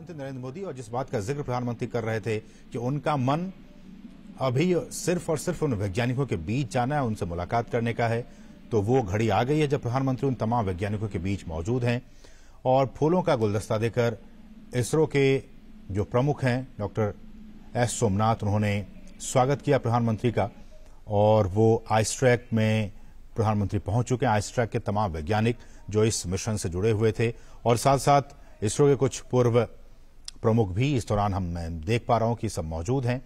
प्रधानमंत्री नरेंद्र मोदी और जिस बात का जिक्र प्रधानमंत्री कर रहे थे कि उनका मन अभी सिर्फ और सिर्फ उन वैज्ञानिकों के बीच जाना है उनसे मुलाकात करने का है तो वो घड़ी आ गई है जब प्रधानमंत्री उन तमाम वैज्ञानिकों के बीच मौजूद हैं और फूलों का गुलदस्ता देकर इसरो के जो प्रमुख हैं डॉक्टर एस सोमनाथ उन्होंने स्वागत किया प्रधानमंत्री का और वो आइसट्रैक में प्रधानमंत्री पहुंच चुके हैं आइसट्रैक के तमाम वैज्ञानिक जो इस मिशन से जुड़े हुए थे और साथ साथ इसरो के कुछ पूर्व प्रमुख भी इस दौरान हम देख पा रहा हूं कि सब मौजूद हैं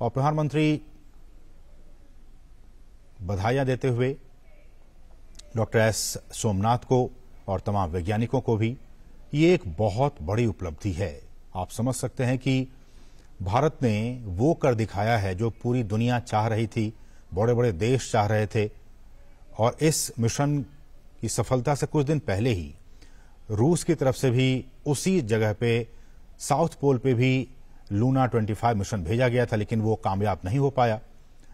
और प्रधानमंत्री बधाइयां देते हुए डॉक्टर एस सोमनाथ को और तमाम वैज्ञानिकों को भी ये एक बहुत बड़ी उपलब्धि है आप समझ सकते हैं कि भारत ने वो कर दिखाया है जो पूरी दुनिया चाह रही थी बड़े बड़े देश चाह रहे थे और इस मिशन की सफलता से कुछ दिन पहले ही रूस की तरफ से भी उसी जगह पे साउथ पोल पे भी लूना 25 मिशन भेजा गया था लेकिन वो कामयाब नहीं हो पाया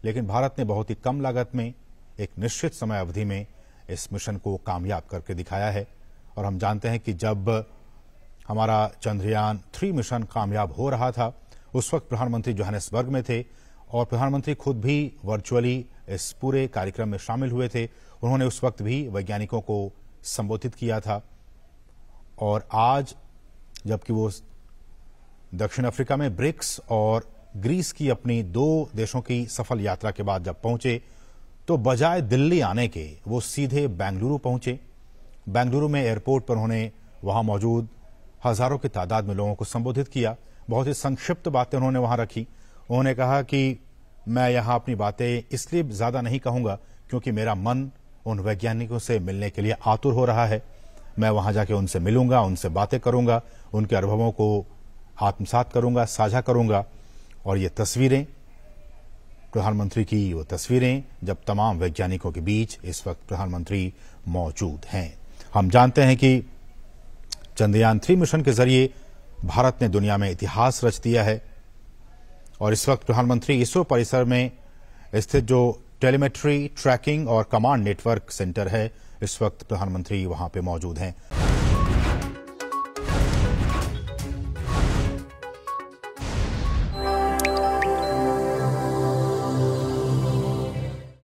लेकिन भारत ने बहुत ही कम लागत में एक निश्चित समय अवधि में इस मिशन को कामयाब करके दिखाया है और हम जानते हैं कि जब हमारा चंद्रयान थ्री मिशन कामयाब हो रहा था उस वक्त प्रधानमंत्री जोहनसबर्ग में थे और प्रधानमंत्री खुद भी वर्चुअली इस पूरे कार्यक्रम में शामिल हुए थे उन्होंने उस वक्त भी वैज्ञानिकों को संबोधित किया था और आज जबकि वो दक्षिण अफ्रीका में ब्रिक्स और ग्रीस की अपनी दो देशों की सफल यात्रा के बाद जब पहुंचे तो बजाय दिल्ली आने के वो सीधे बेंगलुरु पहुंचे बेंगलुरु में एयरपोर्ट पर उन्होंने वहां मौजूद हजारों की तादाद में लोगों को संबोधित किया बहुत ही संक्षिप्त बातें उन्होंने वहां रखी उन्होंने कहा कि मैं यहां अपनी बातें इसलिए ज्यादा नहीं कहूंगा क्योंकि मेरा मन उन वैज्ञानिकों से मिलने के लिए आतुर हो रहा है मैं वहां जाके उनसे मिलूंगा उनसे बातें करूंगा उनके अनुभवों को आत्मसात करूंगा साझा करूंगा और ये तस्वीरें प्रधानमंत्री की वो तस्वीरें जब तमाम वैज्ञानिकों के बीच इस वक्त प्रधानमंत्री मौजूद हैं हम जानते हैं कि चंद्रयान थ्री मिशन के जरिए भारत ने दुनिया में इतिहास रच दिया है और इस वक्त प्रधानमंत्री इसरो परिसर में स्थित जो टेलीमेट्री ट्रैकिंग और कमांड नेटवर्क सेंटर है इस वक्त प्रधानमंत्री वहां पे मौजूद हैं